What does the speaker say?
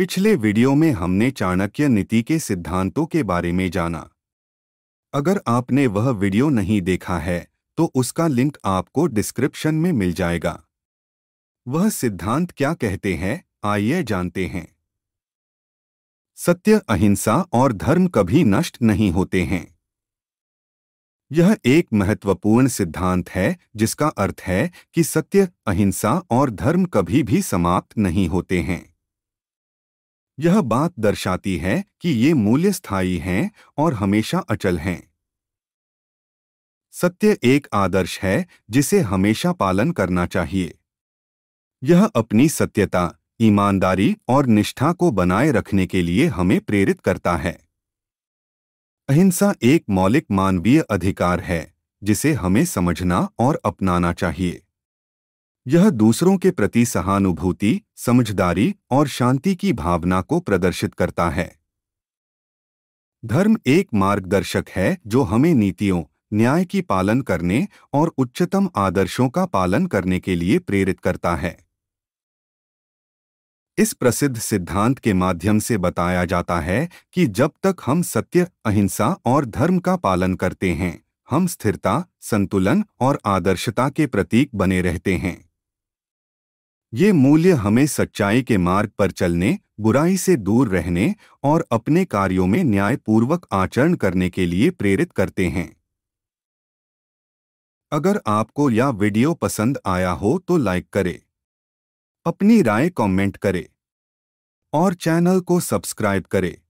पिछले वीडियो में हमने चाणक्य नीति के सिद्धांतों के बारे में जाना अगर आपने वह वीडियो नहीं देखा है तो उसका लिंक आपको डिस्क्रिप्शन में मिल जाएगा वह सिद्धांत क्या कहते हैं आइए जानते हैं सत्य अहिंसा और धर्म कभी नष्ट नहीं होते हैं यह एक महत्वपूर्ण सिद्धांत है जिसका अर्थ है कि सत्य अहिंसा और धर्म कभी भी समाप्त नहीं होते हैं यह बात दर्शाती है कि ये मूल्य स्थायी हैं और हमेशा अचल हैं सत्य एक आदर्श है जिसे हमेशा पालन करना चाहिए यह अपनी सत्यता ईमानदारी और निष्ठा को बनाए रखने के लिए हमें प्रेरित करता है अहिंसा एक मौलिक मानवीय अधिकार है जिसे हमें समझना और अपनाना चाहिए यह दूसरों के प्रति सहानुभूति समझदारी और शांति की भावना को प्रदर्शित करता है धर्म एक मार्गदर्शक है जो हमें नीतियों न्याय की पालन करने और उच्चतम आदर्शों का पालन करने के लिए प्रेरित करता है इस प्रसिद्ध सिद्धांत के माध्यम से बताया जाता है कि जब तक हम सत्य अहिंसा और धर्म का पालन करते हैं हम स्थिरता संतुलन और आदर्शता के प्रतीक बने रहते हैं ये मूल्य हमें सच्चाई के मार्ग पर चलने बुराई से दूर रहने और अपने कार्यों में न्यायपूर्वक आचरण करने के लिए प्रेरित करते हैं अगर आपको यह वीडियो पसंद आया हो तो लाइक करें अपनी राय कमेंट करें और चैनल को सब्सक्राइब करें